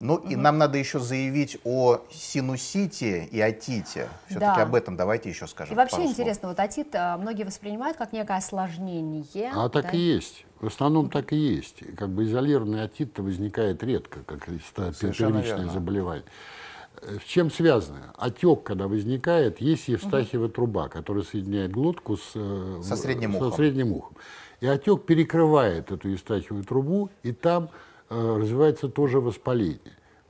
Ну угу. и нам надо еще заявить о синусите и отите. Все-таки да. об этом давайте еще скажем. И вообще интересно, вот отит э, многие воспринимают как некое осложнение. А да? так и есть. В основном так и есть. Как бы изолированный отит возникает редко, как первичное заболевание. Э, в чем связано? Отек, когда возникает, есть евстахиева угу. труба, которая соединяет глотку с, э, со, средним, со ухом. средним ухом. И отек перекрывает эту евстахиевую трубу, и там Э, развивается тоже воспаление.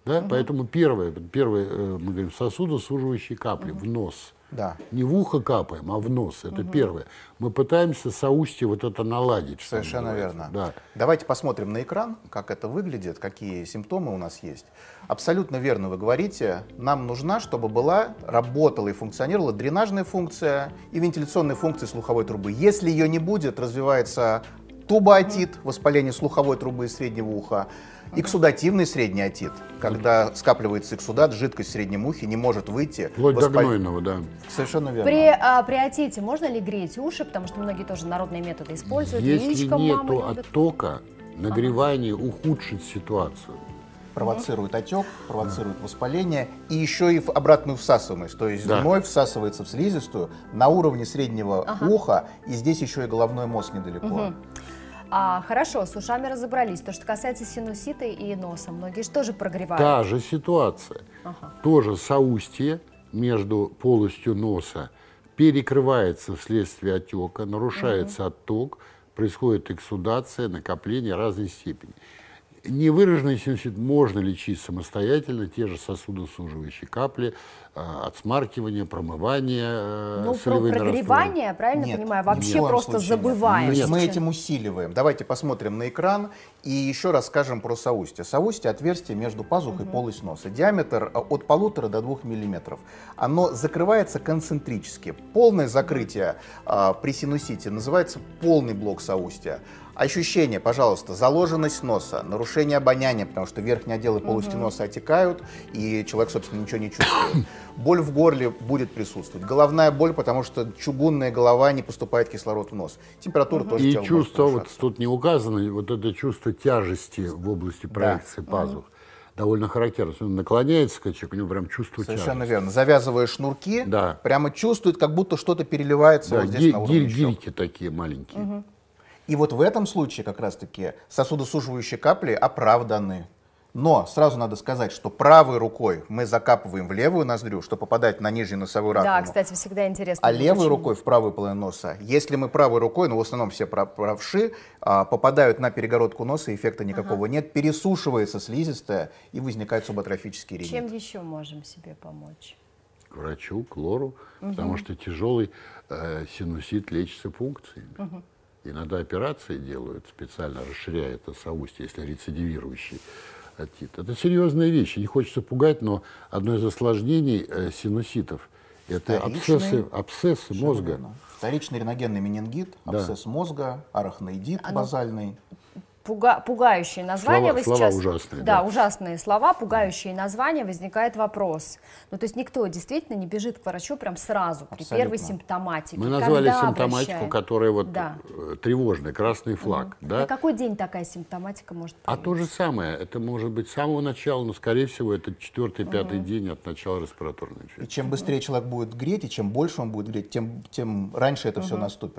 Да? Угу. Поэтому первое, первое, э, мы говорим, сосудосуживающие капли угу. в нос. Да. Не в ухо капаем, а в нос. Это угу. первое. Мы пытаемся соустье вот это наладить. Совершенно верно. Да. Давайте посмотрим на экран, как это выглядит, какие симптомы у нас есть. Абсолютно верно вы говорите. Нам нужна, чтобы была, работала и функционировала дренажная функция и вентиляционная функция слуховой трубы. Если ее не будет, развивается тубоотит, воспаление слуховой трубы и среднего уха, Иксудативный средний отит, когда скапливается эксудат, жидкость в среднем ухе не может выйти. Вплоть воспал... до гнойного, да. Совершенно верно. При, а, при отите можно ли греть уши, потому что многие тоже народные методы используют. Если нет оттока, нагревание ага. ухудшит ситуацию. Провоцирует отек, провоцирует воспаление и еще и в обратную всасываемость. То есть да. зимой всасывается в слизистую на уровне среднего ага. уха, и здесь еще и головной мозг недалеко. Угу. А, хорошо, с ушами разобрались. То, что касается синусита и носа, многие же тоже прогревают. Та же ситуация. Ага. Тоже соустье между полостью носа перекрывается вследствие отека, нарушается угу. отток, происходит эксудация, накопление разной степени. Невыраженный синусит можно лечить самостоятельно, те же сосудосуживающие капли, Э, отсмаркивание, промывание э, ну, солевыми про прогревание, растворами. правильно нет, понимаю, вообще просто забываем. Нет. Мы этим усиливаем. Давайте посмотрим на экран и еще раз скажем про соустье. Соустье – отверстие между пазухой угу. и полость носа. Диаметр э, от полутора до двух миллиметров. Оно закрывается концентрически. Полное закрытие э, при синусите называется полный блок соустья. Ощущение, пожалуйста, заложенность носа, нарушение обоняния, потому что верхние отделы полости угу. носа отекают, и человек, собственно, ничего не чувствует. Боль в горле будет присутствовать. Головная боль, потому что чугунная голова не поступает кислород в нос. Температура угу. тоже И чувство, вот тут не указано, вот это чувство тяжести в области проекции да. пазух. Угу довольно характерно. Он наклоняется качек, у него прям чувствует Совершенно тяжесть. верно. Завязывая шнурки, да. прямо чувствует, как будто что-то переливается да, вот здесь ги- на уровне гирьки такие маленькие. Угу. И вот в этом случае как раз-таки сосудосуживающие капли оправданы. Но сразу надо сказать, что правой рукой мы закапываем в левую ноздрю, что попадать на нижнюю носовую раковину. Да, кстати, всегда интересно. А левой почему? рукой в правую половину носа, если мы правой рукой, ну в основном все правши, а, попадают на перегородку носа, эффекта никакого ага. нет, пересушивается слизистая и возникает субатрофический ринит. Чем еще можем себе помочь? К врачу, к лору, угу. потому что тяжелый э, синусит лечится пункциями. Угу. Иногда операции делают, специально расширяя это соустье, а если рецидивирующий отит. Это серьезные вещи. Не хочется пугать, но одно из осложнений э, синуситов – это абсцессы, абсцессы мозга. Верно. Вторичный реногенный менингит, абсцесс да. мозга, арахноидит а, ну, базальный пуга, пугающие названия. Слова, Вы слова сейчас, ужасные. Да, да, ужасные слова, пугающие названия, возникает вопрос. Ну, то есть никто действительно не бежит к врачу прям сразу, Абсолютно. при первой симптоматике. Мы назвали Когда симптоматику, обращаем? которая вот да. Э, тревожная, красный флаг. Угу. Да? На какой день такая симптоматика может быть? А то же самое, это может быть с самого начала, но, скорее всего, это четвертый, пятый угу. день от начала респираторной инфекции. И чем быстрее человек будет греть, и чем больше он будет греть, тем, тем раньше это угу. все наступит.